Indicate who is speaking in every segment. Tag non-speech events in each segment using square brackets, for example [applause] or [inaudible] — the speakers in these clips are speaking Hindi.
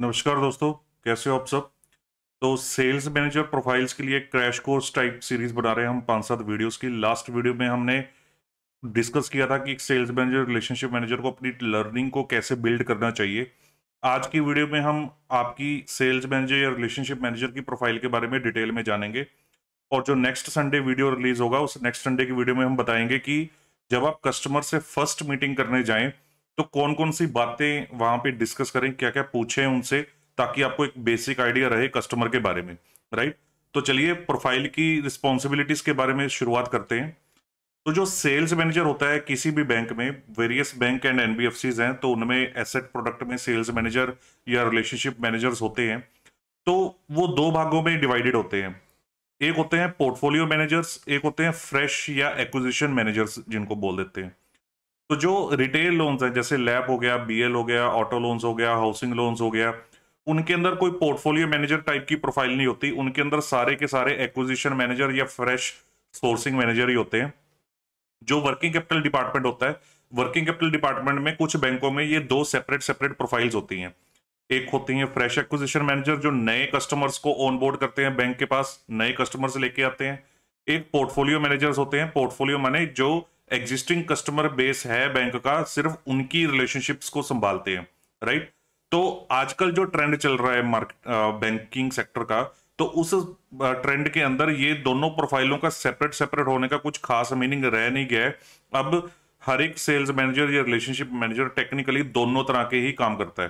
Speaker 1: नमस्कार दोस्तों कैसे हो आप सब तो सेल्स मैनेजर प्रोफाइल्स के लिए क्रैश कोर्स टाइप सीरीज बना रहे हैं हम पांच सात वीडियोस की लास्ट वीडियो में हमने डिस्कस किया था कि एक सेल्स मैनेजर रिलेशनशिप मैनेजर को अपनी लर्निंग को कैसे बिल्ड करना चाहिए आज की वीडियो में हम आपकी सेल्स मैनेजर या रिलेशनशिप मैनेजर की प्रोफाइल के बारे में डिटेल में जानेंगे और जो नेक्स्ट संडे वीडियो रिलीज होगा उस नेक्स्ट संडे की वीडियो में हम बताएंगे कि जब आप कस्टमर से फर्स्ट मीटिंग करने जाएं तो कौन कौन सी बातें वहां पे डिस्कस करें क्या क्या पूछें उनसे ताकि आपको एक बेसिक आइडिया रहे कस्टमर के बारे में राइट तो चलिए प्रोफाइल की रिस्पॉन्सिबिलिटीज के बारे में शुरुआत करते हैं तो जो सेल्स मैनेजर होता है किसी भी बैंक में वेरियस बैंक एंड एनबीएफसी हैं तो उनमें एसेट प्रोडक्ट में सेल्स मैनेजर या रिलेशनशिप मैनेजर्स होते हैं तो वो दो भागों में डिवाइडेड होते हैं एक होते हैं पोर्टफोलियो मैनेजर्स एक होते हैं फ्रेश या एक्विजिशन मैनेजर्स जिनको बोल देते हैं तो जो रिटेल लोन्स हैं जैसे लैब हो गया बीएल हो गया ऑटो लोन्स हो गया हाउसिंग लोन्स हो गया उनके अंदर कोई पोर्टफोलियो मैनेजर टाइप की प्रोफाइल नहीं होती उनके अंदर सारे के सारे एक्विजिशन मैनेजर या फ्रेश सोर्सिंग मैनेजर ही होते हैं जो वर्किंग कैपिटल डिपार्टमेंट होता है वर्किंग कैपिटल डिपार्टमेंट में कुछ बैंकों में ये दो सेपरेट सेपरेट प्रोफाइल्स होती हैं एक होती हैं फ्रेश एक्विजिशन मैनेजर जो नए कस्टमर्स को ऑनबोर्ड करते हैं बैंक के पास नए कस्टमर्स लेके आते हैं एक पोर्टफोलियो मैनेजर्स होते हैं पोर्टफोलियो माने जो एग्जिस्टिंग कस्टमर बेस है बैंक का सिर्फ उनकी रिलेशनशिप्स को संभालते हैं राइट तो आजकल जो ट्रेंड चल रहा है मार्केट बैंकिंग सेक्टर का तो उस ट्रेंड के अंदर ये दोनों प्रोफाइलों का सेपरेट सेपरेट होने का कुछ खास मीनिंग रह नहीं गया है अब हर एक सेल्स मैनेजर या रिलेशनशिप मैनेजर टेक्निकली दोनों तरह के ही काम करता है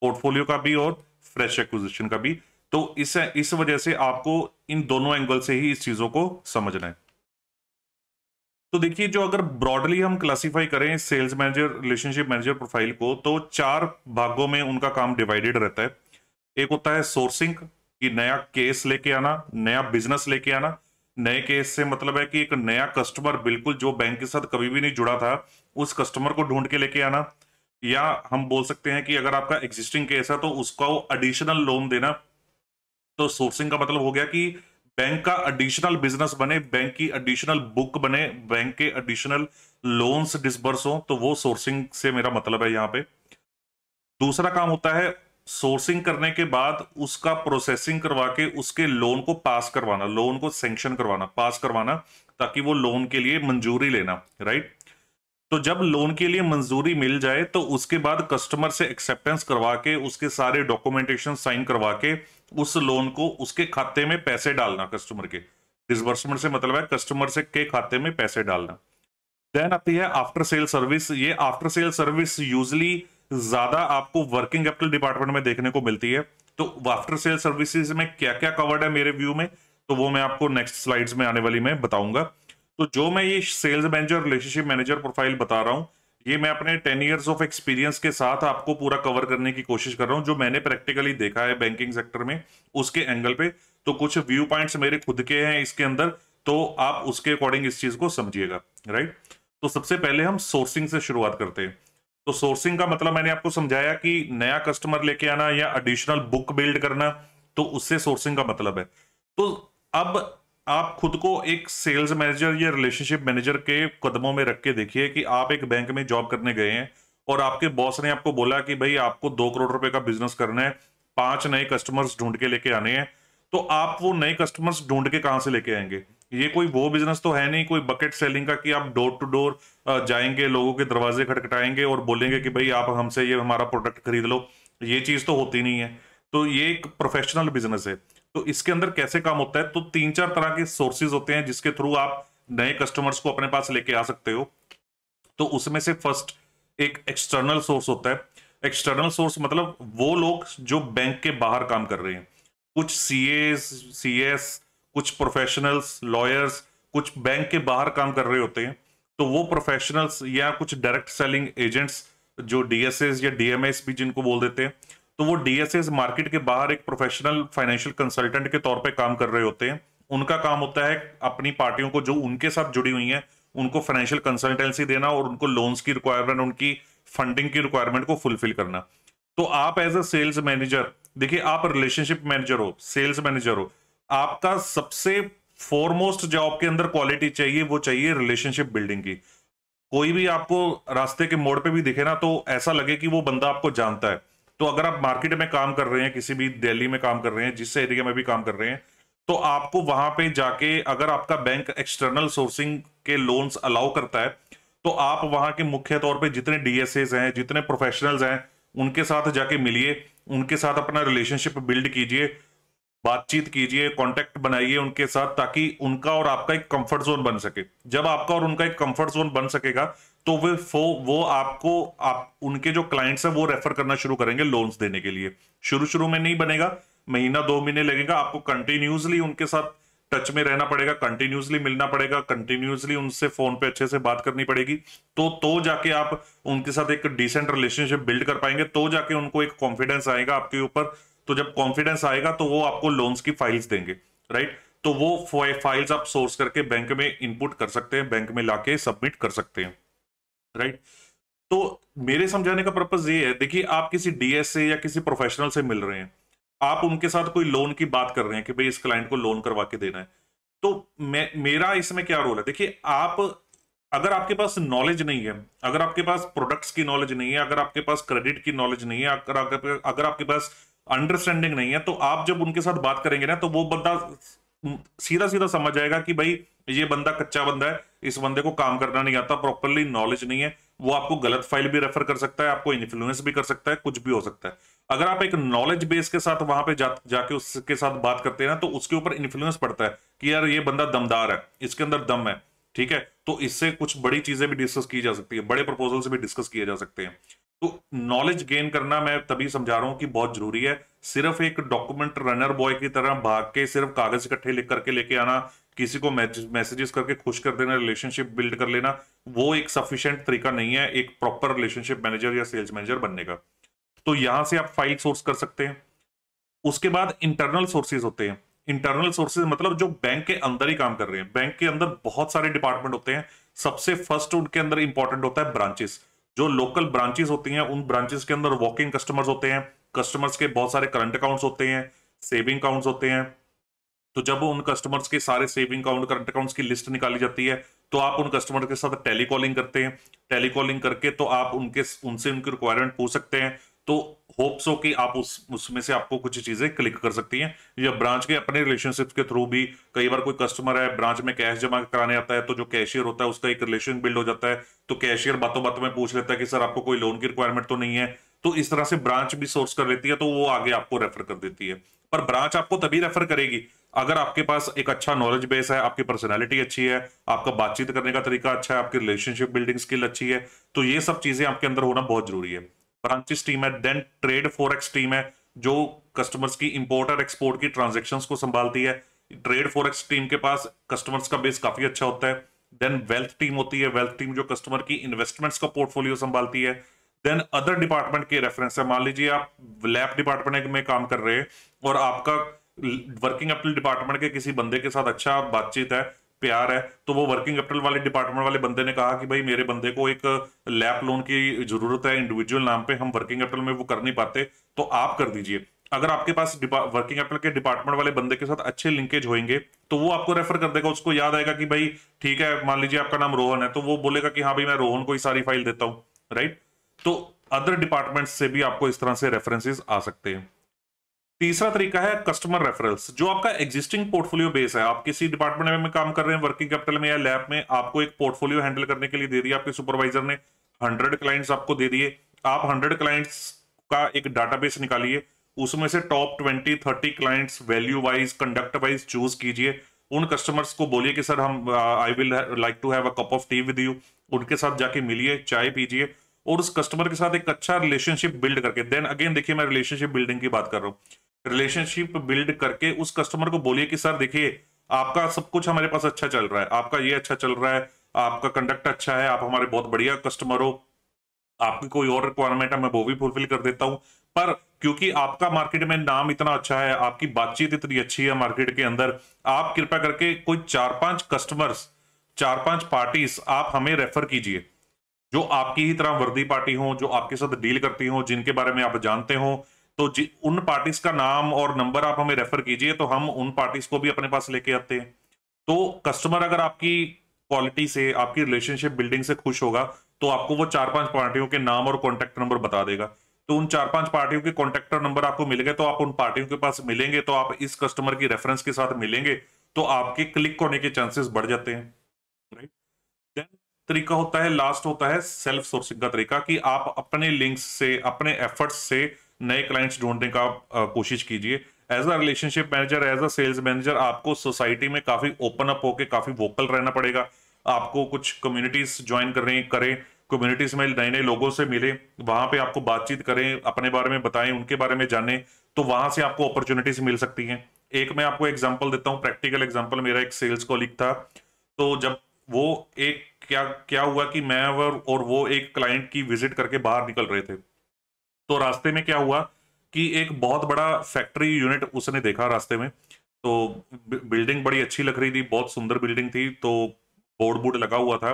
Speaker 1: पोर्टफोलियो का भी और फ्रेश एक्विजिशन का भी तो इस इस वजह से आपको इन दोनों एंगल से ही इस चीजों को समझना है तो देखिए जो अगर ब्रॉडली हम क्लासिफाई करें sales manager relationship manager profile को तो चार भागों में उनका काम डिवाइडेड रहता है एक होता है सोर्सिंग कि नया केस लेके आना नया बिजनेस लेके आना नए केस से मतलब है कि एक नया कस्टमर बिल्कुल जो बैंक के साथ कभी भी नहीं जुड़ा था उस कस्टमर को ढूंढ के लेके आना या हम बोल सकते हैं कि अगर आपका एग्जिस्टिंग केस है तो उसका एडिशनल लोन देना तो सोर्सिंग का मतलब हो गया कि बैंक का एडिशनल बिजनेस बने बैंक की एडिशनल बुक बने बैंक के एडिशनल लोन्स डिसबर्स हो तो वो सोर्सिंग से मेरा मतलब है यहाँ पे दूसरा काम होता है सोर्सिंग करने के बाद उसका प्रोसेसिंग करवा के उसके लोन को पास करवाना लोन को सेंक्शन करवाना पास करवाना ताकि वो लोन के लिए मंजूरी लेना राइट तो जब लोन के लिए मंजूरी मिल जाए तो उसके बाद कस्टमर से एक्सेप्टेंस करवा के उसके सारे डॉक्यूमेंटेशन साइन करवा के उस लोन को उसके खाते में पैसे डालना कस्टमर के डिसबर्समेंट से मतलब है कस्टमर से के खाते में पैसे डालना देन आती है आफ्टर सेल सर्विस ये आफ्टर सेल सर्विस यूजली ज्यादा आपको वर्किंग कैपिटल डिपार्टमेंट में देखने को मिलती है तो आफ्टर सेल सर्विसेज में क्या क्या कवर्ड है मेरे व्यू में तो वो मैं आपको नेक्स्ट स्लाइड्स में आने वाली में बताऊंगा तो जो मैं ये sales manager relationship manager profile बता रहा हूँ ये मैं अपने टेन ईयर्स ऑफ एक्सपीरियंस के साथ आपको पूरा कवर करने की कोशिश कर रहा हूँ जो मैंने प्रैक्टिकली देखा है बैंकिंग सेक्टर में उसके एंगल पे तो कुछ व्यू पॉइंट्स मेरे खुद के हैं इसके अंदर तो आप उसके अकॉर्डिंग इस चीज को समझिएगा राइट तो सबसे पहले हम सोर्सिंग से शुरुआत करते हैं तो सोर्सिंग का मतलब मैंने आपको समझाया कि नया कस्टमर लेके आना या एडिशनल बुक बिल्ड करना तो उससे सोर्सिंग का मतलब है तो अब आप खुद को एक सेल्स मैनेजर या रिलेशनशिप मैनेजर के कदमों में रख के देखिए कि आप एक बैंक में जॉब करने गए हैं और आपके बॉस ने आपको बोला कि भाई आपको दो करोड़ रुपए का बिजनेस करना है पांच नए कस्टमर्स ढूंढ के लेके आने हैं तो आप वो नए कस्टमर्स ढूंढ के कहाँ से लेके आएंगे ये कोई वो बिजनेस तो है नहीं कोई बकेट सेलिंग का कि आप डोर टू डोर जाएंगे लोगों के दरवाजे खटखटाएंगे और बोलेंगे कि भाई आप हमसे ये हमारा प्रोडक्ट खरीद लो ये चीज तो होती नहीं है तो ये एक प्रोफेशनल बिजनेस है तो इसके अंदर कैसे काम होता है तो तीन चार तरह के सोर्सेज होते हैं जिसके थ्रू आप नए कस्टमर्स को अपने पास लेके आ सकते हो तो उसमें से फर्स्ट एक एक्सटर्नल सोर्स होता है एक्सटर्नल सोर्स मतलब वो लोग जो बैंक के बाहर काम कर रहे हैं कुछ सी सीएस कुछ प्रोफेशनल्स लॉयर्स कुछ बैंक के बाहर काम कर रहे होते हैं तो वो प्रोफेशनल्स या कुछ डायरेक्ट सेलिंग एजेंट्स जो डीएसएस या डीएमएस भी जिनको बोल देते हैं तो वो डीएसएस मार्केट के बाहर एक प्रोफेशनल फाइनेंशियल कंसल्टेंट के तौर पे काम कर रहे होते हैं उनका काम होता है अपनी पार्टियों को जो उनके साथ जुड़ी हुई हैं उनको फाइनेंशियल कंसल्टेंसी देना और उनको लोन्स की रिक्वायरमेंट उनकी फंडिंग की रिक्वायरमेंट को फुलफिल करना तो आप एज अ सेल्स मैनेजर देखिए आप रिलेशनशिप मैनेजर हो सेल्स मैनेजर हो आपका सबसे फॉरमोस्ट जॉब के अंदर क्वालिटी चाहिए वो चाहिए रिलेशनशिप बिल्डिंग की कोई भी आपको रास्ते के मोड़ पे भी दिखे ना तो ऐसा लगे कि वो बंदा आपको जानता है तो अगर आप मार्केट में काम कर रहे हैं किसी भी दिल्ली में काम कर रहे हैं जिस एरिया में भी काम कर रहे हैं तो आपको वहां पे जाके अगर आपका बैंक एक्सटर्नल सोर्सिंग के लोन्स अलाउ करता है तो आप वहां के मुख्य तौर पे जितने डीएसएस हैं जितने प्रोफेशनल्स हैं उनके साथ जाके मिलिए उनके साथ अपना रिलेशनशिप बिल्ड कीजिए बातचीत कीजिए कांटेक्ट बनाइए उनके साथ ताकि उनका और आपका एक कंफर्ट जोन बन सके जब आपका और उनका एक कंफर्ट जोन बन सकेगा तो वे फो वो आपको आप उनके जो क्लाइंट्स हैं वो रेफर करना शुरू करेंगे लोन्स देने के लिए शुरू शुरू में नहीं बनेगा महीना दो महीने लगेगा आपको कंटिन्यूसली उनके साथ टच में रहना पड़ेगा कंटिन्यूसली मिलना पड़ेगा कंटिन्यूसली उनसे फोन पे अच्छे से बात करनी पड़ेगी तो तो जाके आप उनके साथ एक डिसेंट रिलेशनशिप बिल्ड कर पाएंगे तो जाके उनको एक कॉन्फिडेंस आएगा आपके ऊपर तो जब कॉन्फिडेंस आएगा तो वो आपको लोन्स की फाइल्स देंगे राइट तो वो फाइल्स आप सोर्स करके बैंक में इनपुट कर सकते हैं बैंक में लाके सबमिट कर सकते हैं राइट तो मेरे समझाने का पर्पज ये है देखिए आप किसी डीएस से या किसी प्रोफेशनल से मिल रहे हैं आप उनके साथ कोई लोन की बात कर रहे हैं कि भाई इस क्लाइंट को लोन करवा के देना है तो मैं मेरा इसमें क्या रोल है देखिए आप अगर आपके पास नॉलेज नहीं है अगर आपके पास प्रोडक्ट्स की नॉलेज नहीं है अगर आपके पास क्रेडिट की नॉलेज नहीं है अगर, अगर आपके पास अंडरस्टैंडिंग नहीं है तो आप जब उनके साथ बात करेंगे ना तो वो बंदा सीधा सीधा समझ जाएगा कि भाई ये बंदा कच्चा बंदा है इस बंदे को काम करना नहीं आता प्रॉपरली नॉलेज नहीं है वो आपको गलत फाइल भी रेफर कर सकता है आपको इन्फ्लुएंस भी कर सकता है कुछ भी हो सकता है अगर आप एक नॉलेज बेस के साथ वहां पे जा, जाके उसके साथ बात करते हैं ना तो उसके ऊपर इन्फ्लुएंस पड़ता है कि यार ये बंदा दमदार है इसके अंदर दम है ठीक है तो इससे कुछ बड़ी चीजें भी डिस्कस की जा सकती है बड़े प्रपोजल भी डिस्कस किए जा सकते हैं तो नॉलेज गेन करना मैं तभी समझा रहा हूं कि बहुत जरूरी है सिर्फ एक डॉक्यूमेंट रनर बॉय की तरह भाग के सिर्फ कागज इकट्ठे लिख करके लेके आना किसी को मैसेजेस करके खुश कर देना रिलेशनशिप बिल्ड कर लेना वो एक सफिशियंट तरीका नहीं है एक प्रॉपर रिलेशनशिप मैनेजर या सेल्स मैनेजर बनने का तो यहां से आप फाइल सोर्स कर सकते हैं उसके बाद इंटरनल सोर्सेज होते हैं इंटरनल सोर्सेज मतलब जो बैंक के अंदर ही काम कर रहे हैं बैंक के अंदर बहुत सारे डिपार्टमेंट होते हैं सबसे फर्स्ट उनके अंदर इंपॉर्टेंट होता है ब्रांचेस जो लोकल ब्रांचेस होती हैं उन ब्रांचेस के अंदर वॉकिंग कस्टमर्स होते हैं कस्टमर्स के बहुत सारे करंट अकाउंट्स होते हैं सेविंग अकाउंट्स होते हैं तो जब उन कस्टमर्स के सारे सेविंग अकाउंट करंट अकाउंट्स की लिस्ट निकाली जाती है तो आप उन कस्टमर के साथ टेलीकॉलिंग करते हैं टेलीकॉलिंग करके तो आप उनके उनसे उनकी रिक्वायरमेंट पूछ सकते हैं तो होप्स हो कि आप उस उसमें से आपको कुछ चीजें क्लिक कर सकती हैं या ब्रांच के अपने रिलेशनशिप के थ्रू भी कई बार कोई कस्टमर है ब्रांच में कैश जमा कराने आता है तो जो कैशियर होता है उसका एक रिलेशन बिल्ड हो जाता है तो कैशियर बातों बातों में पूछ लेता है कि सर आपको कोई लोन की रिक्वायरमेंट तो नहीं है तो इस तरह से ब्रांच भी सोर्स कर लेती है तो वो आगे आपको रेफर कर देती है पर ब्रांच आपको तभी रेफर करेगी अगर आपके पास एक अच्छा नॉलेज बेस है आपकी पर्सनैलिटी अच्छी है आपका बातचीत करने का तरीका अच्छा है आपकी रिलेशनशिप बिल्डिंग स्किल अच्छी है तो ये सब चीजें आपके अंदर होना बहुत जरूरी है ब्रांचेस टीम है देन ट्रेड फोरेक्स टीम है जो कस्टमर्स की इंपोर्ट और एक्सपोर्ट की ट्रांजेक्शन को संभालती है ट्रेड फोरेक्स टीम के पास कस्टमर्स का बेस काफी अच्छा होता है देन वेल्थ टीम होती है वेल्थ टीम जो कस्टमर की इन्वेस्टमेंट्स का पोर्टफोलियो संभालती है देन अदर डिपार्टमेंट के रेफरेंस है मान लीजिए आप लैब डिपार्टमेंट में काम कर रहे हैं और आपका वर्किंग अपने डिपार्टमेंट के किसी बंदे के साथ अच्छा बातचीत है प्यार है तो वो वर्किंग कैपिटल वाले डिपार्टमेंट वाले बंदे ने कहा कि भाई मेरे बंदे को एक लैप लोन की जरूरत है इंडिविजुअल नाम पे हम वर्किंग कैपिटल में वो कर नहीं पाते तो आप कर दीजिए अगर आपके पास वर्किंग कैपिटल के डिपार्टमेंट वाले बंदे के साथ अच्छे लिंकेज होंगे तो वो आपको रेफर कर देगा उसको याद आएगा कि भाई ठीक है मान लीजिए आपका नाम रोहन है तो वो बोलेगा कि हाँ भाई मैं रोहन को ही सारी फाइल देता हूँ राइट तो अदर डिपार्टमेंट से भी आपको इस तरह से रेफरेंसेज आ सकते हैं तीसरा तरीका है कस्टमर रेफरेंस जो आपका एग्जिस्टिंग पोर्टफोलियो बेस है आप किसी डिपार्टमेंट में काम कर रहे हैं वर्किंग कैपिटल में या लैब में आपको एक पोर्टफोलियो हैंडल करने के लिए दे दिया आपके सुपरवाइजर ने हंड्रेड क्लाइंट्स आपको दे दिए आप हंड्रेड क्लाइंट्स का एक डाटाबेस निकालिए उसमें से top twenty thirty clients value wise conduct wise choose कीजिए उन कस्टमर्स को बोलिए कि सर हम I will like to have a cup of tea with you उनके साथ जाके मिलिए चाय पीजिए और उस कस्टमर के साथ एक अच्छा रिलेशनशिप बिल्ड करके देन अगेन देखिए मैं रिलेशनशिप बिल्डिंग की बात कर रहा हूँ रिलेशनशिप बिल्ड करके उस कस्टमर को बोलिए कि सर देखिए आपका सब कुछ हमारे पास अच्छा चल रहा है आपका ये अच्छा चल रहा है आपका कंडक्ट अच्छा है आप हमारे बहुत बढ़िया कस्टमर हो आपकी कोई और रिक्वायरमेंट है मैं वो भी फुलफिल कर देता हूँ पर क्योंकि आपका मार्केट में नाम इतना अच्छा है आपकी बातचीत इतनी अच्छी है मार्केट के अंदर आप कृपया करके कोई चार पांच कस्टमर्स चार पांच पार्टीज आप हमें रेफर कीजिए जो आपकी ही तरह वर्दी पार्टी हो जो आपके साथ डील करती हो जिनके बारे में आप जानते हो तो उन पार्टीज का नाम और नंबर आप हमें रेफर कीजिए तो हम उन पार्टीज को भी अपने पास लेके आते हैं तो कस्टमर अगर आपकी क्वालिटी से आपकी रिलेशनशिप बिल्डिंग से खुश होगा तो आपको वो चार पांच पार्टियों के नाम और कॉन्टेक्ट नंबर बता देगा तो उन चार पांच पार्टियों के कॉन्टेक्ट नंबर आपको मिल गए तो आप उन पार्टियों के पास मिलेंगे तो आप इस कस्टमर की रेफरेंस के साथ मिलेंगे तो आपके क्लिक होने के चांसेस बढ़ जाते हैं राइट देन तरीका होता है लास्ट होता है सेल्फ सोर्सिंग का तरीका कि आप अपने लिंक्स से अपने एफर्ट्स से नए क्लाइंट्स ढूंढने का कोशिश कीजिए as a relationship manager as a sales manager आपको सोसाइटी में काफी ओपन अप होके काफी वोकल रहना पड़ेगा आपको कुछ कम्युनिटीज ज्वाइन करें करें कम्युनिटीज में नए नए लोगों से मिले वहां पे आपको बातचीत करें अपने बारे में बताएं उनके बारे में जाने तो वहां से आपको अपॉर्चुनिटीज मिल सकती हैं एक मैं आपको एग्जांपल देता हूँ प्रैक्टिकल एग्जांपल मेरा एक सेल्स कॉलिक था तो जब वो एक क्या क्या हुआ कि मैं और वो एक क्लाइंट की विजिट करके बाहर निकल रहे थे तो रास्ते में क्या हुआ कि एक बहुत बड़ा फैक्ट्री यूनिट उसने देखा रास्ते में तो बिल्डिंग बड़ी अच्छी लग रही थी बहुत सुंदर बिल्डिंग थी तो बोर्ड बोर्ड लगा हुआ था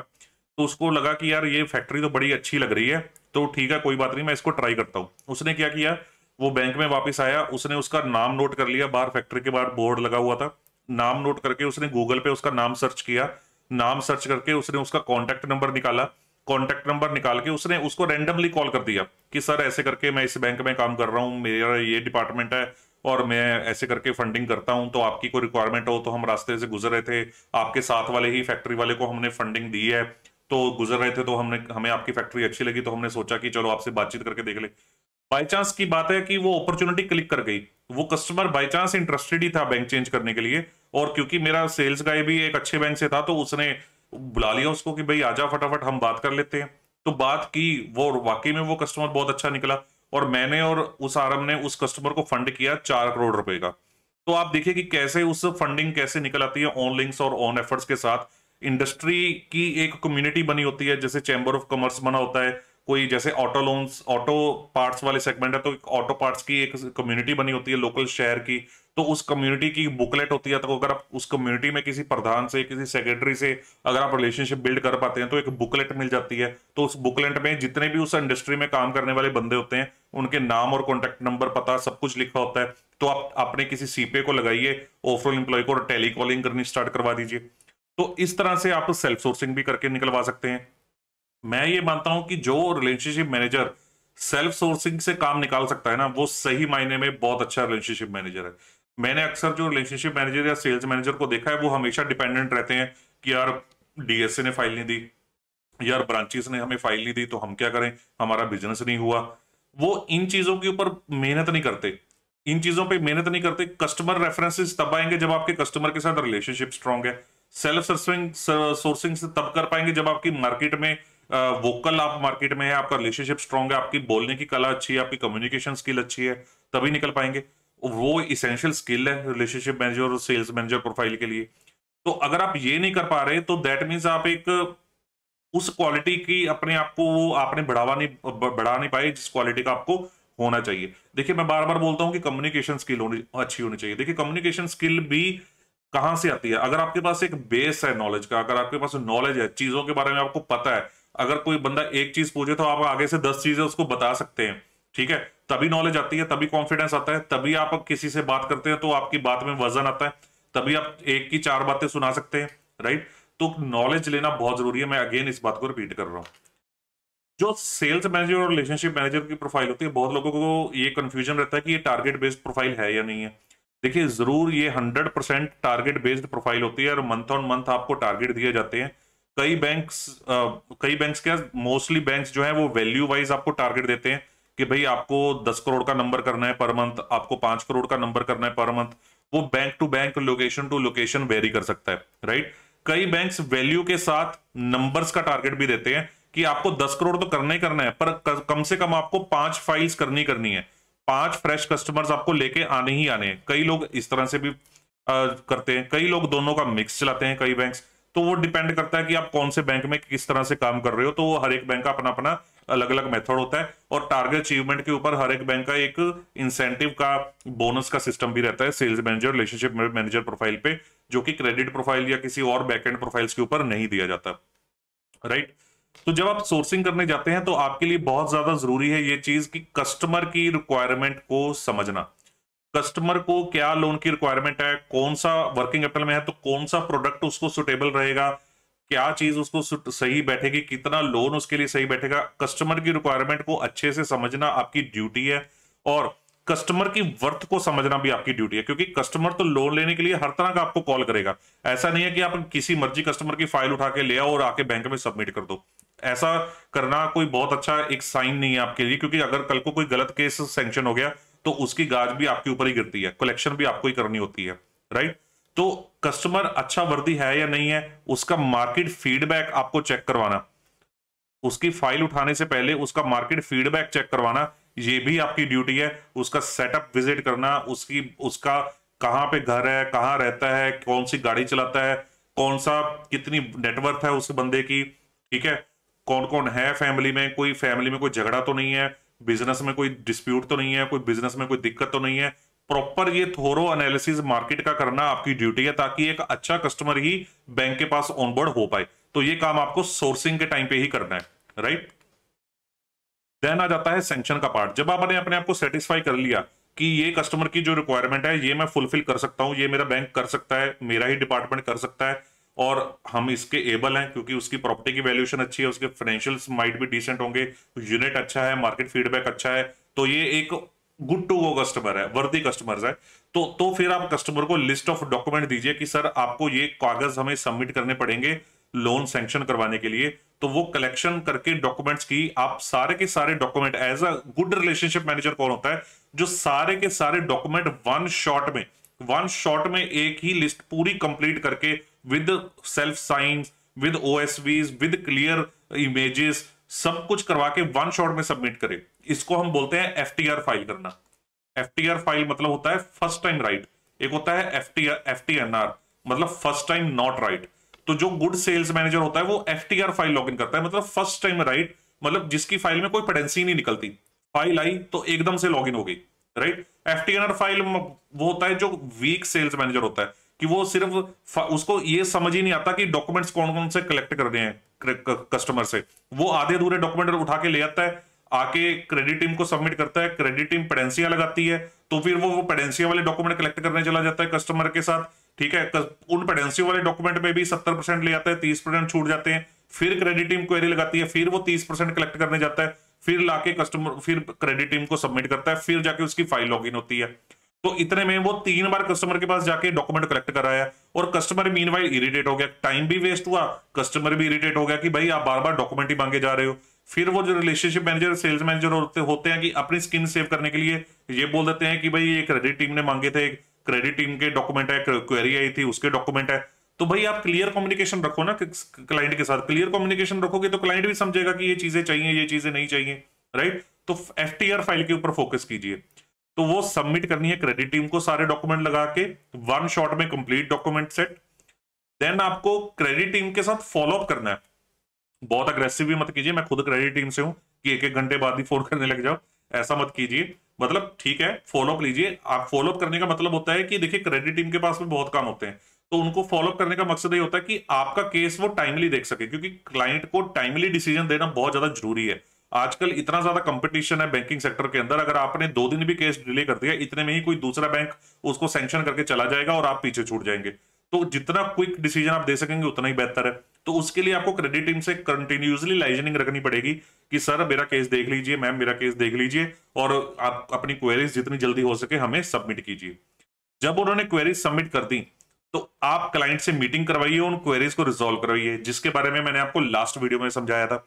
Speaker 1: तो उसको लगा कि यार ये फैक्ट्री तो बड़ी अच्छी लग रही है तो ठीक है कोई बात नहीं मैं इसको ट्राई करता हूँ उसने क्या किया वो बैंक में वापस आया उसने उसका नाम नोट कर लिया बाहर फैक्ट्री के बाहर बोर्ड लगा हुआ था नाम नोट करके उसने गूगल पे उसका नाम सर्च किया नाम सर्च करके उसने उसका कॉन्टैक्ट नंबर निकाला कॉन्टैक्ट नंबर निकाल के उसने उसको रेंडमली कॉल कर दिया कि सर ऐसे करके मैं इस बैंक में काम कर रहा हूँ मेरा ये डिपार्टमेंट है और मैं ऐसे करके फंडिंग करता हूं तो आपकी कोई रिक्वायरमेंट हो तो हम रास्ते से गुजर रहे थे आपके साथ वाले ही फैक्ट्री वाले को हमने फंडिंग दी है तो गुजर रहे थे तो हमने हमें आपकी फैक्ट्री अच्छी लगी तो हमने सोचा कि चलो आपसे बातचीत करके देख ले बाई चांस की बात है कि वो अपॉर्चुनिटी क्लिक कर गई वो कस्टमर बाई चांस इंटरेस्टेड ही था बैंक चेंज करने के लिए और क्योंकि मेरा सेल्स गाय भी एक अच्छे बैंक से था तो उसने बुला लिया उसको कि भाई आजा फटाफट हम बात कर लेते हैं तो बात की वो वाकई में वो कस्टमर बहुत अच्छा निकला और मैंने और उस आरम ने उस कस्टमर को फंड किया चार करोड़ रुपए का तो आप देखिए कि कैसे उस फंडिंग कैसे निकल आती है ऑन लिंक्स और ऑन एफर्ट्स के साथ इंडस्ट्री की एक कम्युनिटी बनी होती है जैसे चैम्बर ऑफ कॉमर्स बना होता है कोई जैसे ऑटो लोन्स ऑटो पार्ट्स वाले सेगमेंट है तो ऑटो पार्ट्स की एक कम्युनिटी बनी होती है लोकल शहर की तो उस कम्युनिटी की बुकलेट होती है तो अगर आप उस कम्युनिटी में किसी प्रधान से किसी सेक्रेटरी से अगर आप रिलेशनशिप बिल्ड कर पाते हैं तो एक बुकलेट मिल जाती है तो उस बुकलेट में जितने भी उस इंडस्ट्री में काम करने वाले बंदे होते हैं उनके नाम और कॉन्टेक्ट नंबर पता सब कुछ लिखा होता है तो आप अपने किसी सीपे को लगाइए ओवरऑल इंप्लॉय को टेलीकॉलिंग करनी स्टार्ट करवा दीजिए तो इस तरह से आप सेल्फ सोर्सिंग भी करके निकलवा सकते हैं मैं ये मानता हूं कि जो रिलेशनशिप मैनेजर सेल्फ सोर्सिंग से काम निकाल सकता है ना वो सही मायने में बहुत अच्छा रिलेशनशिप मैनेजर है मैंने अक्सर जो रिलेशनशिप मैनेजर या सेल्स मैनेजर को देखा है वो हमेशा डिपेंडेंट रहते हैं कि यार डीएसए ने फाइल नहीं दी यार ब्रांचेस ने हमें फाइल नहीं दी तो हम क्या करें हमारा बिजनेस नहीं हुआ वो इन चीजों के ऊपर मेहनत नहीं करते इन चीजों पे मेहनत नहीं करते कस्टमर रेफरेंसेस तब आएंगे जब आपके कस्टमर के साथ रिलेशनशिप स्ट्रांग है सेल्फ सर्विंग सोर्सिंग से तब कर पाएंगे जब आपकी मार्केट में वोकल आप मार्केट में है आपका रिलेशनशिप स्ट्रांग है आपकी बोलने की कला अच्छी है आपकी कम्युनिकेशन स्किल अच्छी है तभी निकल पाएंगे वो इसेंशियल स्किल है रिलेशनशिप मैनेजर और सेल्स मैनेजर प्रोफाइल के लिए तो अगर आप ये नहीं कर पा रहे तो दैट मीन्स आप एक उस क्वालिटी की अपने आप को वो आपने बढ़ावा नहीं बढ़ा नहीं पाए जिस क्वालिटी का आपको होना चाहिए देखिए मैं बार बार बोलता हूँ कि कम्युनिकेशन स्किल होनी अच्छी होनी चाहिए देखिए कम्युनिकेशन स्किल भी कहाँ से आती है अगर आपके पास एक बेस है नॉलेज का अगर आपके पास नॉलेज है चीजों के बारे में आपको पता है अगर कोई बंदा एक चीज पूछे तो आप आगे से दस चीजें उसको बता सकते हैं ठीक है तभी नॉलेज आती है तभी कॉन्फिडेंस आता है तभी आप किसी से बात करते हैं तो आपकी बात में वजन आता है तभी आप एक की चार बातें सुना सकते हैं राइट तो नॉलेज लेना बहुत जरूरी है मैं अगेन इस बात को रिपीट कर रहा हूँ जो सेल्स मैनेजर और रिलेशनशिप मैनेजर की प्रोफाइल होती है बहुत लोगों को ये कंफ्यूजन रहता है कि ये टारगेट बेस्ड प्रोफाइल है या नहीं है देखिए जरूर ये 100 परसेंट टारगेट बेस्ड प्रोफाइल होती है और मंथ ऑन मंथ आपको टारगेट दिए जाते हैं कई बैंक्स कई बैंक्स क्या मोस्टली बैंक्स जो है वो वैल्यू वाइज आपको टारगेट देते हैं कि भाई आपको दस करोड़ का नंबर करना है पर मंथ आपको पांच करोड़ का नंबर करना है पर मंथ वो bank to bank location to location vary कर सकता है राइट कई बैंक्स वैल्यू के साथ नंबर्स का टारगेट भी देते हैं कि आपको दस करोड़ तो करना ही करना है पर कम से कम आपको पांच फाइल्स करनी करनी है पांच फ्रेश कस्टमर्स आपको लेके आने ही आने हैं कई लोग इस तरह से भी आ, करते हैं कई लोग दोनों का मिक्स चलाते हैं कई बैंक्स तो वो डिपेंड करता है कि आप कौन से बैंक में किस तरह से काम कर रहे हो तो वो हर एक बैंक का अपना अपना अलग अलग मेथड होता है और टारगेट अचीवमेंट के ऊपर हर एक बैंक का एक इंसेंटिव का बोनस का सिस्टम भी रहता है sales manager relationship manager profile पे जो कि क्रेडिट प्रोफाइल या किसी और बैकएंड प्रोफाइल्स के ऊपर नहीं दिया जाता राइट right? तो जब आप सोर्सिंग करने जाते हैं तो आपके लिए बहुत ज्यादा जरूरी है ये चीज कि कस्टमर की रिक्वायरमेंट को समझना कस्टमर को क्या लोन की रिक्वायरमेंट है कौन सा वर्किंग कैपिटल में है तो कौन सा प्रोडक्ट उसको सुटेबल रहेगा क्या चीज उसको सही बैठेगी कितना लोन उसके लिए सही बैठेगा कस्टमर की रिक्वायरमेंट को अच्छे से समझना आपकी ड्यूटी है और कस्टमर की वर्थ को समझना भी आपकी ड्यूटी है क्योंकि कस्टमर तो लोन लेने के लिए हर तरह का आपको कॉल करेगा ऐसा नहीं है कि आप किसी मर्जी कस्टमर की फाइल उठा के ले आओ और आके बैंक में सबमिट कर दो ऐसा करना कोई बहुत अच्छा एक साइन नहीं है आपके लिए क्योंकि अगर कल को कोई गलत केस सेंक्शन हो गया तो उसकी गाज भी आपके ऊपर ही गिरती है कलेक्शन भी आपको ही करनी होती है राइट तो कस्टमर अच्छा वर्दी है या नहीं है उसका मार्केट फीडबैक आपको चेक करवाना उसकी फाइल उठाने से पहले उसका मार्केट फीडबैक चेक करवाना ये भी आपकी ड्यूटी है उसका सेटअप विजिट करना उसकी उसका कहाँ पे घर है कहाँ रहता है कौन सी गाड़ी चलाता है कौन सा कितनी नेटवर्थ है उस बंदे की ठीक है कौन कौन है फैमिली में कोई फैमिली में कोई झगड़ा तो नहीं है बिजनेस में कोई डिस्प्यूट तो नहीं है कोई बिजनेस में कोई दिक्कत तो नहीं है प्रॉपर ये थोरो एनालिसिस मार्केट का करना आपकी ड्यूटी है ताकि एक अच्छा कस्टमर ही बैंक के पास ऑनबोर्ड हो पाए तो ये काम आपको सोर्सिंग के टाइम पे ही करना है राइट देन आ जाता है सेंक्शन का पार्ट जब आपने अपने आप को सेटिस्फाई कर लिया कि ये कस्टमर की जो रिक्वायरमेंट है ये मैं फुलफिल कर सकता हूं ये मेरा बैंक कर सकता है मेरा ही डिपार्टमेंट कर सकता है और हम इसके एबल हैं क्योंकि उसकी प्रॉपर्टी की वैल्यूएशन अच्छी है उसके फाइनेंशियल्स माइट भी डिसेंट होंगे यूनिट अच्छा है मार्केट फीडबैक अच्छा है तो ये एक गुड टू गो कस्टमर है वर्दी कस्टमर है तो तो फिर आप कस्टमर को लिस्ट ऑफ डॉक्यूमेंट दीजिए कि सर आपको ये कागज हमें सबमिट करने पड़ेंगे लोन सेंक्शन करवाने के लिए तो वो कलेक्शन करके डॉक्यूमेंट्स की आप सारे के सारे document as a good relationship manager कौन होता है जो सारे के सारे डॉक्यूमेंट वन शॉट में वन शॉट में एक ही लिस्ट पूरी कंप्लीट करके with self science with O with clear images सब कुछ करवा के वन शॉट में सबमिट करे इसको हम बोलते हैं एफ फाइल करना एफ फाइल मतलब होता है फर्स्ट टाइम राइट एक होता है एफ टी एफ मतलब फर्स्ट टाइम नॉट राइट तो जो गुड सेल्स मैनेजर होता है वो एफ फाइल लॉग इन करता है मतलब फर्स्ट टाइम राइट मतलब जिसकी फाइल में कोई पेडेंसी नहीं निकलती फाइल आई तो एकदम से लॉग इन हो गई राइट एफ फाइल वो होता है जो वीक सेल्स मैनेजर होता है कि वो सिर्फ उसको ये समझ ही नहीं आता कि डॉक्यूमेंट्स कौन कौन से कलेक्ट कर रहे हैं कस्टमर से वो आधे अधूरे डॉक्यूमेंट उठा के ले आता है आके क्रेडिट टीम को सबमिट करता है क्रेडिट टीम पेडेंसिया लगाती है तो फिर वो वो पेडेंसिया वाले डॉक्यूमेंट कलेक्ट करने चला जाता है कस्टमर के साथ ठीक है उन पेडेंसियों वाले डॉक्यूमेंट में भी सत्तर परसेंट ले आता है तीस परसेंट छूट जाते हैं फिर क्रेडिट टीम क्वेरी लगाती है फिर वो तीस परसेंट कलेक्ट करने जाता है फिर लाके कस्टमर फिर क्रेडिट टीम को सबमिट करता है फिर जाके उसकी फाइल लॉग होती है तो इतने में वो तीन बार कस्टमर के पास जाके डॉक्यूमेंट कलेक्ट कराया और कस्टमर मीन वाइल इरिटेट हो गया टाइम भी वेस्ट हुआ कस्टमर भी इरिटेट हो गया कि भाई आप बार बार डॉक्यूमेंट ही मांगे जा रहे हो फिर वो जो रिलेशनशिप मैनेजर सेल्स मैनेजर होते होते हैं कि अपनी स्किन सेव करने के लिए ये बोल देते हैं कि भाई ये क्रेडिट टीम ने मांगे थे क्रेडिट टीम के डॉक्यूमेंट है क्वेरी आई थी उसके डॉक्यूमेंट है तो भाई आप क्लियर कम्युनिकेशन रखो ना क्लाइंट के साथ क्लियर कम्युनिकेशन रखोगे तो क्लाइंट भी समझेगा कि ये चीजें चाहिए ये चीजें नहीं चाहिए राइट तो एफ फाइल के ऊपर फोकस कीजिए तो वो सबमिट करनी है क्रेडिट टीम को सारे डॉक्यूमेंट लगा के वन शॉट में कंप्लीट डॉक्यूमेंट सेट देन आपको क्रेडिट टीम के साथ फॉलोअप करना है बहुत अग्रेसिव भी मत कीजिए मैं खुद क्रेडिट टीम से हूं कि एक एक घंटे बाद ही फोन करने लग जाओ ऐसा मत कीजिए मतलब ठीक है फॉलोअप लीजिए आप फॉलोअप करने का मतलब होता है कि देखिए क्रेडिट टीम के पास में बहुत काम होते हैं तो उनको फॉलोअप करने का मकसद ये होता है कि आपका केस वो टाइमली देख सके क्योंकि क्लाइंट को टाइमली डिसीजन देना बहुत ज्यादा जरूरी है आजकल इतना ज्यादा कंपटीशन है बैंकिंग सेक्टर के अंदर अगर आपने दो दिन भी केस डिले कर दिया इतने में ही कोई दूसरा बैंक उसको सेंक्शन करके चला जाएगा और आप पीछे छूट जाएंगे तो जितना क्विक डिसीजन आप दे सकेंगे उतना ही बेहतर है तो उसके लिए आपको क्रेडिट टीम से कंटिन्यूसली लाइजनिंग रखनी पड़ेगी कि सर मेरा केस देख लीजिए मैम मेरा केस देख लीजिए और आप अपनी क्वेरीज जितनी जल्दी हो सके हमें सबमिट कीजिए जब उन्होंने क्वेरीज सबमिट कर दी तो आप क्लाइंट से मीटिंग करवाइए उन क्वेरीज को रिजोल्व करवाइए जिसके बारे में मैंने आपको लास्ट वीडियो में समझाया था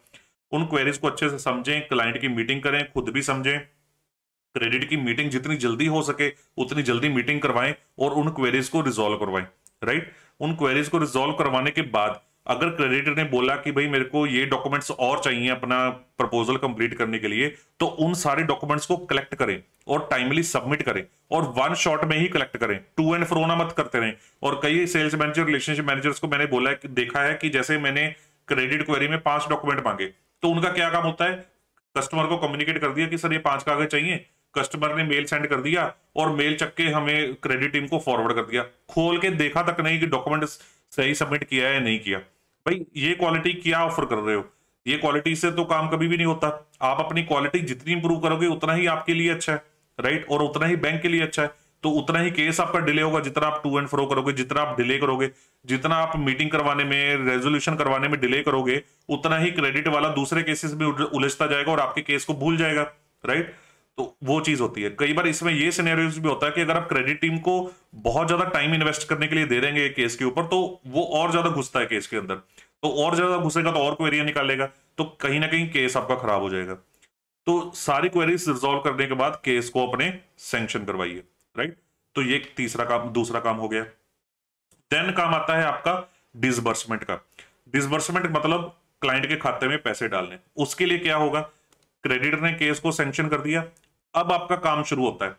Speaker 1: उन क्वेरीज को अच्छे से समझें क्लाइंट की मीटिंग करें खुद भी समझें क्रेडिट की मीटिंग जितनी जल्दी हो सके उतनी जल्दी मीटिंग करवाएं और उन क्वेरीज को रिजोल्व करवाएं राइट उन क्वेरीज को रिजोल्व करवाने के बाद अगर क्रेडिटर ने बोला कि भाई मेरे को ये डॉक्यूमेंट्स और चाहिए अपना प्रपोजल कंप्लीट करने के लिए तो उन सारे डॉक्यूमेंट्स को कलेक्ट करें और टाइमली सबमिट करें और वन शॉट में ही कलेक्ट करें टू एंड फ्रो ना मत करते रहें और कई सेल्स मैनेजर रिलेशनशिप मैनेजर्स को मैंने बोला है कि देखा है कि जैसे मैंने क्रेडिट क्वेरी में पांच डॉक्यूमेंट मांगे तो उनका क्या काम होता है कस्टमर को कम्युनिकेट कर दिया कि सर ये पांच कागज चाहिए कस्टमर ने मेल सेंड कर दिया और मेल चक के हमें क्रेडिट टीम को फॉरवर्ड कर दिया खोल के देखा तक नहीं कि डॉक्यूमेंट सही सबमिट किया है या नहीं किया भाई ये क्वालिटी क्या ऑफर कर रहे हो ये क्वालिटी से तो काम कभी भी नहीं होता आप अपनी क्वालिटी जितनी इंप्रूव करोगे उतना ही आपके लिए अच्छा है राइट और उतना ही बैंक के लिए अच्छा है तो उतना ही केस आपका डिले होगा जितना आप टू एंड फ्रो करोगे जितना आप डिले करोगे जितना आप मीटिंग करवाने में रेजोल्यूशन करवाने में डिले करोगे उतना ही क्रेडिट वाला दूसरे केसेस में उलझता जाएगा और आपके केस को भूल जाएगा राइट तो वो चीज होती है कई बार इसमें ये सिनेरियोज भी होता है कि अगर आप क्रेडिट टीम को बहुत ज्यादा टाइम इन्वेस्ट करने के लिए दे देंगे केस के ऊपर तो वो और ज्यादा घुसता है केस के अंदर तो और ज्यादा घुसेगा तो और क्वेरिया निकालेगा तो कहीं ना कहीं केस आपका खराब हो जाएगा तो सारी क्वेरीज रिजोल्व करने के बाद केस को अपने सेंक्शन करवाइए राइट तो ये तीसरा काम दूसरा काम हो गया देन काम आता है आपका डिसबर्समेंट का डिसबर्समेंट मतलब क्लाइंट के खाते में पैसे डालने उसके लिए क्या होगा क्रेडिटर ने केस को सेंक्शन कर दिया अब आपका काम शुरू होता है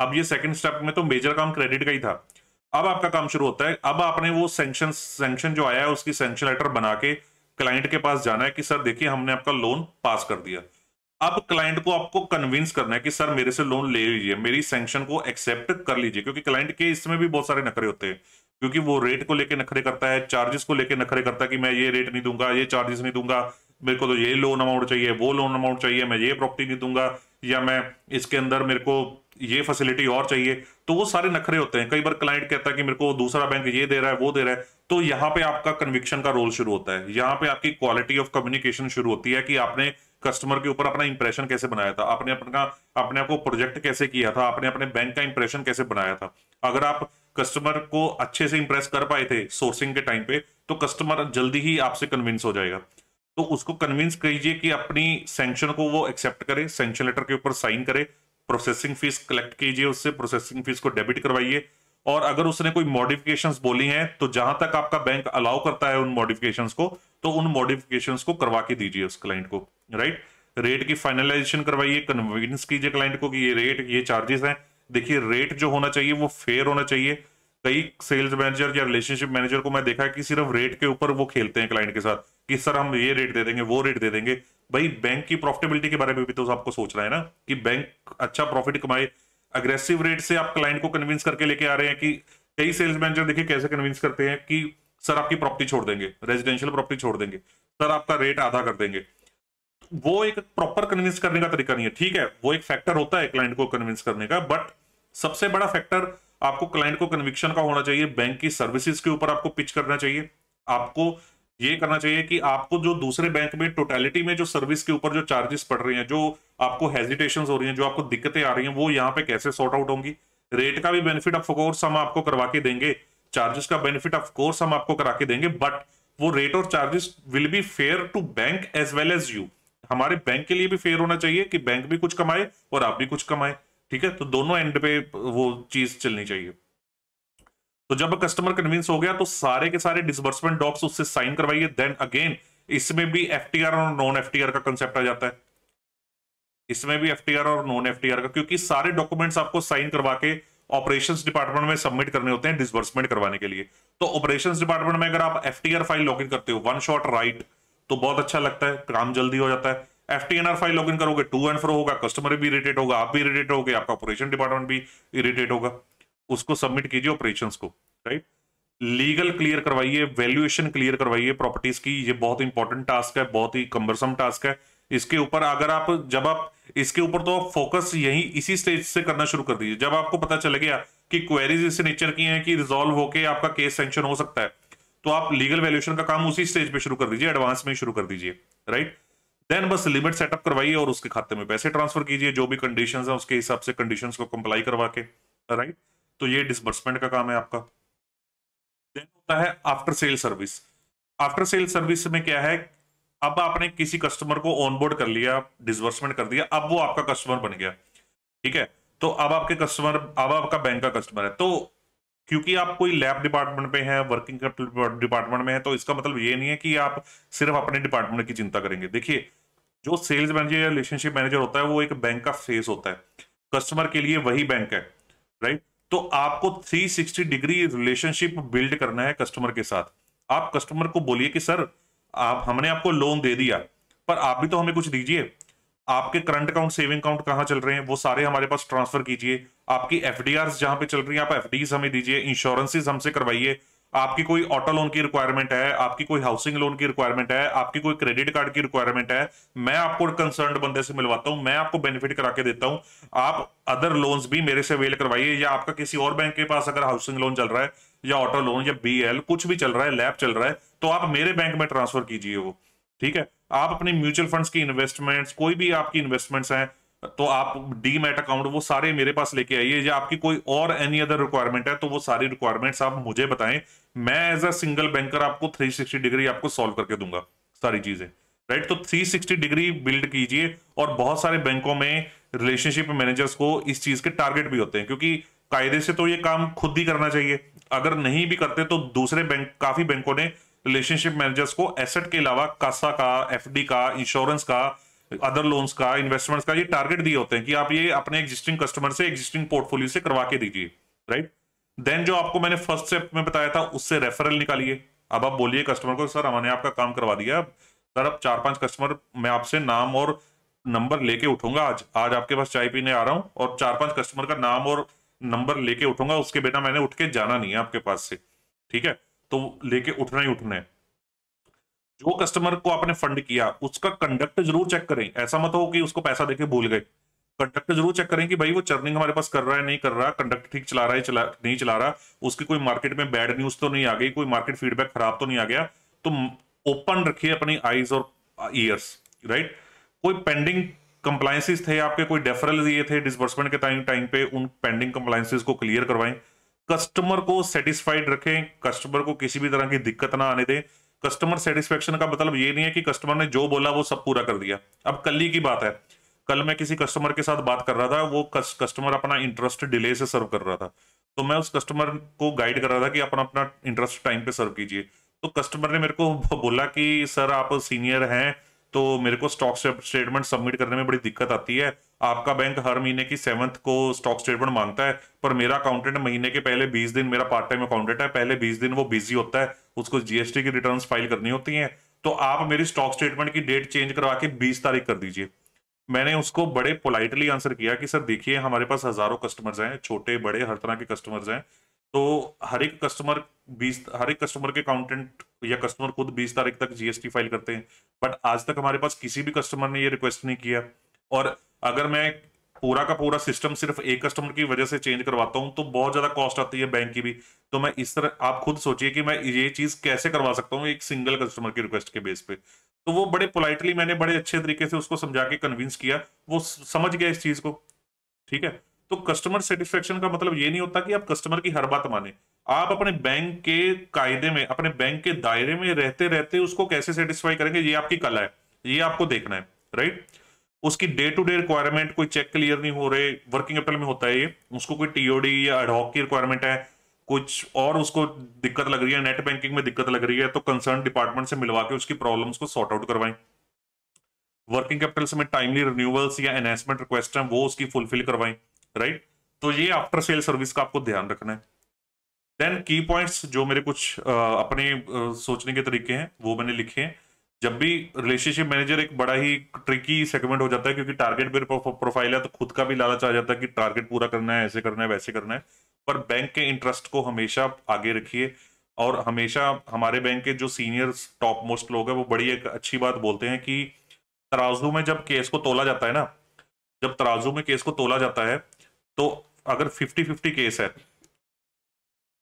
Speaker 1: अब ये सेकंड स्टेप में तो मेजर काम क्रेडिट का ही था अब आपका काम शुरू होता है अब आपने वो सेंक्शन सेंक्शन जो आया है उसकी सेंक्शन लेटर बना के क्लाइंट के पास जाना है कि सर देखिए हमने आपका लोन पास कर दिया अब क्लाइंट को आपको कन्विंस करना है कि सर मेरे से लोन ले लीजिए मेरी सेंक्शन को एक्सेप्ट कर लीजिए क्योंकि क्लाइंट के इसमें भी बहुत सारे नखरे होते हैं क्योंकि वो रेट को लेके नखरे करता है चार्जेस को लेके नखरे करता है कि मैं ये रेट नहीं दूंगा ये चार्जेस नहीं दूंगा मेरे को तो ये लोन अमाउंट चाहिए वो लोन अमाउंट चाहिए मैं ये प्रॉपर्टी नहीं दूंगा या मैं इसके अंदर मेरे को ये फैसिलिटी और चाहिए तो वो सारे नखरे होते हैं कई बार क्लाइंट कहता है कि मेरे को दूसरा बैंक ये दे रहा है वो दे रहा है तो यहाँ पे आपका कन्विक्शन का रोल शुरू होता है यहाँ पे आपकी क्वालिटी ऑफ कम्युनिकेशन शुरू होती है कि आपने कस्टमर के ऊपर अपना इंप्रेशन कैसे बनाया था आपने अपना अपने आप को प्रोजेक्ट कैसे किया था आपने अपने बैंक का इंप्रेशन कैसे बनाया था अगर आप कस्टमर को अच्छे से इंप्रेस कर पाए थे सोर्सिंग के टाइम पे तो कस्टमर जल्दी ही आपसे कन्विंस हो जाएगा तो उसको कन्विंस कीजिए कि अपनी सेंक्शन को वो एक्सेप्ट करे सेंक्शन लेटर के ऊपर साइन करे प्रोसेसिंग फीस कलेक्ट कीजिए उससे प्रोसेसिंग फीस को डेबिट करवाइए और अगर उसने कोई मॉडिफिकेशन बोली हैं तो जहां तक आपका बैंक अलाउ करता है उन मॉडिफिकेशन को तो उन मॉडिफिकेशन को करवा के दीजिए उस क्लाइंट को राइट रेट की फाइनलाइजेशन करवाइए कन्विंस कीजिए क्लाइंट को कि ये रेट ये चार्जेस हैं देखिए रेट जो होना चाहिए वो फेयर होना चाहिए कई सेल्स मैनेजर या रिलेशनशिप मैनेजर को मैं देखा है कि सिर्फ रेट के ऊपर वो खेलते हैं क्लाइंट के साथ कि सर हम ये रेट दे देंगे वो रेट दे देंगे भाई बैंक की प्रॉफिटेबिलिटी के बारे में भी तो आपको सोच रहा है ना कि बैंक अच्छा प्रॉफिट कमाए अग्रेसिव रेट से आप क्लाइंट को कन्विंस करके लेके आ रहे हैं कि कई सेल्स मैनेजर देखिए कैसे कन्विंस करते हैं कि सर आपकी प्रॉपर्टी छोड़ देंगे रेजिडेंशियल प्रॉपर्टी छोड़ देंगे सर आपका रेट आधा कर देंगे वो एक प्रॉपर कन्विंस करने का तरीका नहीं है ठीक है वो एक फैक्टर होता है क्लाइंट को कन्विंस करने का बट सबसे बड़ा फैक्टर आपको क्लाइंट को कन्विक्शन का होना चाहिए बैंक की सर्विसेज के ऊपर आपको पिच करना चाहिए आपको ये करना चाहिए कि आपको जो दूसरे बैंक में टोटलिटी में जो सर्विस के ऊपर जो चार्जेस पड़ रही हैं जो आपको हेजिटेशन हो रही हैं जो आपको दिक्कतें आ रही हैं वो यहाँ पे कैसे सॉर्ट आउट होंगी रेट का भी बेनिफिट ऑफकोर्स हम आपको करवा के देंगे चार्जेस का बेनिफिट ऑफकोर्स हम आपको करा के देंगे बट वो रेट और charges will be fair to bank as well as you हमारे बैंक के लिए भी फेयर होना चाहिए कि बैंक भी कुछ कमाए और आप भी कुछ कमाए ठीक है तो दोनों एंड पे वो चीज चलनी चाहिए तो जब कस्टमर कन्विंस हो गया तो सारे के सारे डिसबर्समेंट डॉक्स उससे साइन करवाइए देन अगेन इसमें भी एफ और नॉन एफ का कंसेप्ट आ जाता है इसमें भी एफ और नॉन एफ का क्योंकि सारे डॉक्यूमेंट्स आपको साइन करवा के ऑपरेशंस डिपार्टमेंट में सबमिट करने होते हैं डिसबर्समेंट करवाने के लिए तो ऑपरेशंस डिपार्टमेंट में अगर आप एफ फाइल लॉगिन करते हो वन शॉट राइट right, तो बहुत अच्छा लगता है काम जल्दी हो जाता है F T N R file इन करोगे टू एंड फ्रो होगा कस्टमर भी इरीटेट होगा आप भी हो होगे आपका ऑपरेशन डिपार्टमेंट भी इरीटेट होगा उसको सबमिट कीजिए ऑपरेशन को राइट लीगल क्लियर करवाइए वैल्यूएशन क्लियर करवाइए प्रॉपर्टीज की ये बहुत इंपॉर्टेंट टास्क है बहुत ही कंबरसम टास्क है इसके ऊपर अगर आप जब आप इसके ऊपर तो आप फोकस यही इसी स्टेज से करना शुरू कर दीजिए जब आपको पता चल गया कि क्वेरीज इस नेचर की हैं कि रिजोल्व होके आपका केस सेंक्शन हो सकता है तो आप लीगल वैल्यूएशन का काम उसी स्टेज पे शुरू कर दीजिए एडवांस में शुरू कर दीजिए राइट देन बस लिमिट सेटअप करवाइए और उसके खाते में पैसे ट्रांसफर कीजिए जो भी कंडीशन है उसके हिसाब से कंडीशन को कंप्लाई करवा के राइट तो ये डिसबर्समेंट का काम है आपका देन होता है after sale service after sale service में क्या है अब आपने किसी कस्टमर को ऑनबोर्ड कर लिया डिसबर्समेंट कर दिया अब वो आपका कस्टमर बन गया ठीक है तो अब आपके कस्टमर अब आपका बैंक का कस्टमर है तो क्योंकि आप कोई लैब डिपार्टमेंट में हैं वर्किंग कैपिटल डिपार्टमेंट में हैं तो इसका मतलब ये नहीं है कि आप सिर्फ अपने डिपार्टमेंट की चिंता करेंगे देखिए जो सेल्स मैनेजर या रिलेशनशिप मैनेजर होता है वो एक बैंक का फेस होता है कस्टमर के लिए वही बैंक है राइट तो आपको 360 डिग्री रिलेशनशिप बिल्ड करना है कस्टमर के साथ आप कस्टमर को बोलिए कि सर आप हमने आपको लोन दे दिया पर आप भी तो हमें कुछ दीजिए आपके करंट अकाउंट सेविंग अकाउंट कहाँ चल रहे हैं वो सारे हमारे पास ट्रांसफर कीजिए आपकी एफ जहां पे चल रही है आप एफ हमें दीजिए इंश्योरेंसेज हमसे करवाइए आपकी कोई ऑटो लोन की रिक्वायरमेंट है आपकी कोई हाउसिंग लोन की रिक्वायरमेंट है आपकी कोई क्रेडिट कार्ड की रिक्वायरमेंट है मैं आपको कंसर्न बंदे से मिलवाता हूं मैं आपको बेनिफिट करा के देता हूं आप अदर लोन्स भी मेरे से अवेल करवाइए या आपका किसी और बैंक के पास अगर हाउसिंग लोन चल रहा है या ऑटो लोन या बी कुछ भी चल रहा है लैब चल रहा है तो आप मेरे बैंक में ट्रांसफर कीजिए वो ठीक है आप अपने म्यूचुअल फंड्स की इन्वेस्टमेंट्स कोई भी आपकी इन्वेस्टमेंट्स हैं तो आप डीमेट अकाउंट वो सारे मेरे पास लेके आइए या आपकी कोई और एनी अदर रिक्वायरमेंट है तो वो सारी रिक्वायरमेंट्स आप मुझे बताएं मैं एज अ सिंगल बैंकर आपको 360 डिग्री आपको सॉल्व करके दूंगा सारी चीजें राइट तो 360 डिग्री बिल्ड कीजिए और बहुत सारे बैंकों में रिलेशनशिप मैनेजर्स को इस चीज के टारगेट भी होते हैं क्योंकि कायदे से तो ये काम खुद ही करना चाहिए अगर नहीं भी करते तो दूसरे बैंक काफी बैंकों ने रिलेशनशिप मैनेजर्स को एसेट के अलावा कासा का एफ का इंश्योरेंस का अदर लोन्स का इन्वेस्टमेंट्स का ये टारगेट दिए होते हैं कि आप ये अपने एग्जिस्टिंग कस्टमर से एग्जिस्टिंग पोर्टफोलियो से करवा के दीजिए राइट देन जो आपको मैंने फर्स्ट स्टेप में बताया था उससे रेफरल निकालिए अब आप बोलिए कस्टमर को सर हमने आपका काम करवा दिया सर अब चार पांच कस्टमर मैं आपसे नाम और नंबर लेके उठूंगा आज आज आपके पास चाय पीने आ रहा हूँ और चार पांच कस्टमर का नाम और नंबर लेके उठूंगा उसके बिना मैंने उठ के जाना नहीं है आपके पास से ठीक है तो लेके उठना ही उठना है जो कस्टमर को आपने फंड किया उसका कंडक्ट जरूर चेक करें ऐसा मत हो कि उसको पैसा देके भूल गए कंडक्ट जरूर चेक करें कि भाई वो चर्निंग हमारे पास कर रहा है नहीं कर रहा कंडक्ट ठीक चला रहा है चला नहीं चला रहा उसकी कोई मार्केट में बैड न्यूज तो नहीं आ गई कोई मार्केट फीडबैक खराब तो नहीं आ गया तो ओपन रखिए अपनी आईज और ईयर्स राइट कोई पेंडिंग कंप्लाइंसिस थे आपके कोई डेफरल ये थे डिसबर्समेंट के टाइम टाइम पे उन पेंडिंग कंप्लाइंसिस को क्लियर करवाएं कस्टमर को सेटिस्फाइड रखें कस्टमर को किसी भी तरह की दिक्कत ना आने दें कस्टमर सेटिस्फेक्शन का मतलब ये नहीं है कि कस्टमर ने जो बोला वो सब पूरा कर दिया अब कल ही की बात है कल मैं किसी कस्टमर के साथ बात कर रहा था वो कस्टमर अपना इंटरेस्ट डिले से सर्व कर रहा था तो मैं उस कस्टमर को गाइड कर रहा था कि अपना अपना इंटरेस्ट टाइम पे सर्व कीजिए तो कस्टमर ने मेरे को [laughs] बोला कि सर आप सीनियर हैं तो मेरे को स्टॉक स्टेटमेंट सबमिट करने में बड़ी दिक्कत आती है आपका बैंक हर महीने की सेवंथ को स्टॉक स्टेटमेंट मांगता है पर मेरा अकाउंटेंट महीने के पहले बीस दिन मेरा पार्ट टाइम अकाउंटेंट है पहले बीस दिन वो बिजी होता है उसको जीएसटी की रिटर्न फाइल करनी होती है तो आप मेरी स्टॉक स्टेटमेंट की डेट चेंज करवा के बीस तारीख कर दीजिए मैंने उसको बड़े पोलाइटली आंसर किया कि सर देखिए हमारे पास हजारों कस्टमर्स हैं छोटे बड़े हर तरह के कस्टमर्स हैं तो हर एक कस्टमर बीस हर एक कस्टमर के अकाउंटेंट या कस्टमर खुद बीस तारीख तक जीएसटी फाइल करते हैं बट आज तक हमारे पास किसी भी कस्टमर ने ये रिक्वेस्ट नहीं किया और अगर मैं पूरा का पूरा सिस्टम सिर्फ एक कस्टमर की वजह से चेंज करवाता हूँ तो बहुत ज्यादा कॉस्ट आती है बैंक की भी तो मैं इस तरह आप खुद सोचिए कि मैं ये चीज कैसे करवा सकता हूँ एक सिंगल कस्टमर की रिक्वेस्ट के बेस पे तो वो बड़े पोलाइटली मैंने बड़े अच्छे तरीके से उसको समझा के कन्विंस किया वो समझ गया इस चीज को ठीक है तो कस्टमर सेटिस्फेक्शन का मतलब ये नहीं होता कि आप कस्टमर की हर बात माने आप अपने बैंक के कायदे में अपने बैंक के दायरे में रहते रहते उसको कैसे सेटिस्फाई करेंगे ये आपकी कला है ये आपको देखना है राइट उसकी डे टू डे रिक्वायरमेंट कोई चेक क्लियर नहीं हो रहे वर्किंग कैपिटल में होता है ये उसको कोई टीओडी या एडहॉक की रिक्वायरमेंट है कुछ और उसको दिक्कत लग रही है नेट बैंकिंग में दिक्कत लग रही है तो कंसर्न डिपार्टमेंट से मिलवा के उसकी प्रॉब्लम्स को सॉर्ट आउट करवाएं वर्किंग कैपिटल से टाइमली रिन्यूअल्स या एनहेंसमेंट रिक्वेस्ट है वो उसकी फुलफिल करवाएं राइट तो ये आफ्टर सेल सर्विस का आपको ध्यान रखना है देन की पॉइंट्स जो मेरे कुछ अपने सोचने के तरीके हैं वो मैंने लिखे हैं जब भी रिलेशनशिप मैनेजर एक बड़ा ही ट्रिकी सेगमेंट हो जाता है क्योंकि टारगेट मेरे प्रोफाइल है तो खुद का भी लालच आ जाता है कि टारगेट पूरा करना है ऐसे करना है वैसे करना है पर बैंक के इंटरेस्ट को हमेशा आगे रखिए और हमेशा हमारे बैंक के जो सीनियर टॉप मोस्ट लोग हैं वो बड़ी एक अच्छी बात बोलते हैं कि तराजू में जब केस को तोला जाता है ना जब तराजू में केस को तोला जाता है तो अगर फिफ्टी फिफ्टी केस है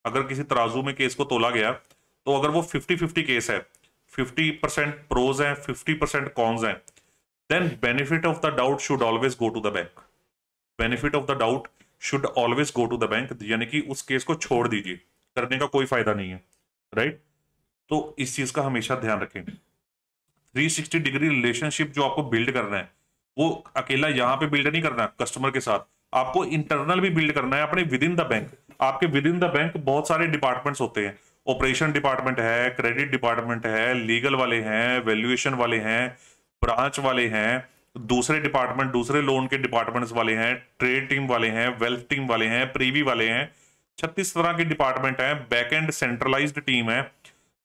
Speaker 1: अगर किसी तराजू में केस को तोला गया तो अगर वो फिफ्टी फिफ्टी केस है फिफ्टी परसेंट प्रोज है फिफ्टी परसेंट कॉन्स हैं then benefit of the doubt should always go to the bank benefit of the doubt should always go to the bank यानी कि उस केस को छोड़ दीजिए करने का कोई फायदा नहीं है राइट right? तो इस चीज का हमेशा ध्यान रखें 360 डिग्री रिलेशनशिप जो आपको बिल्ड करना है वो अकेला यहां पे बिल्ड नहीं करना कस्टमर के साथ आपको इंटरनल भी बिल्ड करना है अपने विद इन द बैंक आपके विद इन द बैंक बहुत सारे डिपार्टमेंट्स होते हैं ऑपरेशन डिपार्टमेंट है क्रेडिट डिपार्टमेंट है लीगल वाले हैं वैल्यूएशन वाले हैं ब्रांच वाले हैं दूसरे डिपार्टमेंट दूसरे लोन के डिपार्टमेंट्स वाले हैं ट्रेड टीम वाले हैं वेल्थ टीम वाले हैं प्रीवी वाले हैं छत्तीस तरह के डिपार्टमेंट हैं बैक एंड सेंट्रलाइज्ड टीम है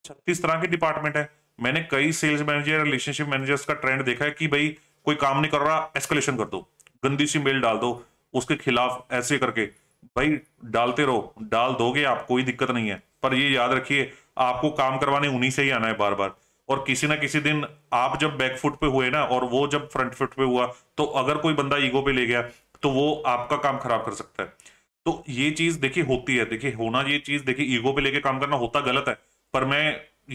Speaker 1: छत्तीस तरह के डिपार्टमेंट है मैंने कई सेल्स मैनेजर रिलेशनशिप मैनेजर्स का ट्रेंड देखा है कि भाई कोई काम नहीं कर रहा एस्केलेशन कर दो गंदी सी मेल डाल दो उसके खिलाफ ऐसे करके भाई डालते रहो डाल दोगे आप कोई दिक्कत नहीं है पर ये याद रखिए आपको काम करवाने उन्हीं से ही आना है बार बार और किसी ना किसी दिन आप जब बैकफुट पे हुए ना और वो जब फ्रंट फुट पे हुआ तो अगर कोई बंदा ईगो पे ले गया तो वो आपका काम खराब कर सकता है तो ये चीज देखिए होती है देखिए होना ये चीज देखिए ईगो पे लेके काम करना होता गलत है पर मैं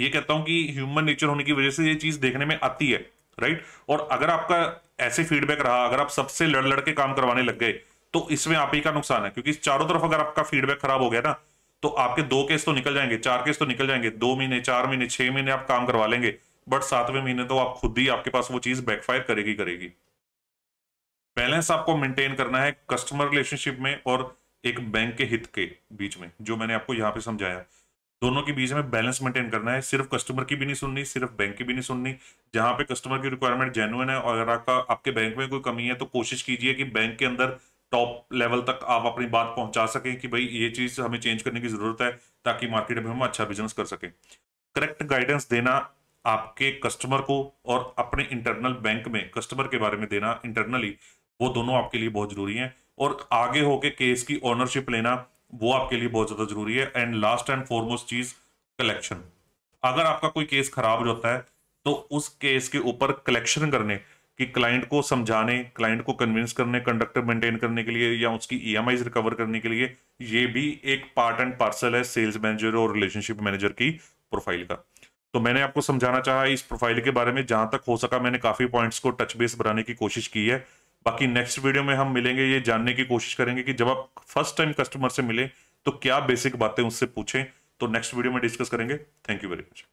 Speaker 1: ये कहता हूं कि ह्यूमन नेचर होने की वजह से ये चीज देखने में आती है राइट और अगर आपका ऐसे फीडबैक रहा अगर आप सबसे लड़ लड़ के काम करवाने लग गए तो इसमें आप ही का नुकसान है क्योंकि चारों तरफ अगर आपका फीडबैक खराब हो गया ना तो आपके दो केस तो निकल जाएंगे चार केस तो निकल जाएंगे दो महीने चार महीने छह महीने आप काम करवा लेंगे बट सातवें महीने तो आप खुद ही आपके पास वो चीज बैकफायर करेगी करेगी बैलेंस आपको मेंटेन करना है कस्टमर रिलेशनशिप में और एक बैंक के हित के बीच में जो मैंने आपको यहाँ पे समझाया दोनों के बीच में बैलेंस मेंटेन करना है सिर्फ कस्टमर की भी नहीं सुननी सिर्फ बैंक की भी नहीं सुननी जहां पे कस्टमर की रिक्वायरमेंट जेनुअन है और अगर आपका आपके बैंक में कोई कमी है तो कोशिश कीजिए कि बैंक के अंदर टॉप लेवल तक आप अपनी बात पहुंचा सकें कि भाई ये चीज हमें चेंज करने की जरूरत है ताकि मार्केट में हम अच्छा बिजनेस कर सकें करेक्ट गाइडेंस देना आपके कस्टमर को और अपने इंटरनल बैंक में कस्टमर के बारे में देना इंटरनली वो दोनों आपके लिए बहुत जरूरी है और आगे होके केस की ओनरशिप लेना वो आपके लिए बहुत ज्यादा जरूरी है एंड लास्ट एंड फॉरमोस्ट चीज कलेक्शन अगर आपका कोई केस खराब होता है तो उस केस के ऊपर कलेक्शन करने कि क्लाइंट को समझाने क्लाइंट को कन्विंस करने कंडक्टर मेंटेन करने के लिए या उसकी ई रिकवर करने के लिए ये भी एक पार्ट एंड पार्सल है सेल्स मैनेजर और रिलेशनशिप मैनेजर की प्रोफाइल का तो मैंने आपको समझाना चाहा इस प्रोफाइल के बारे में जहां तक हो सका मैंने काफी पॉइंट्स को टच बेस बनाने की कोशिश की है बाकी नेक्स्ट वीडियो में हम मिलेंगे ये जानने की कोशिश करेंगे कि जब आप फर्स्ट टाइम कस्टमर से मिले तो क्या बेसिक बातें उससे पूछें तो नेक्स्ट वीडियो में डिस्कस करेंगे थैंक यू वेरी मच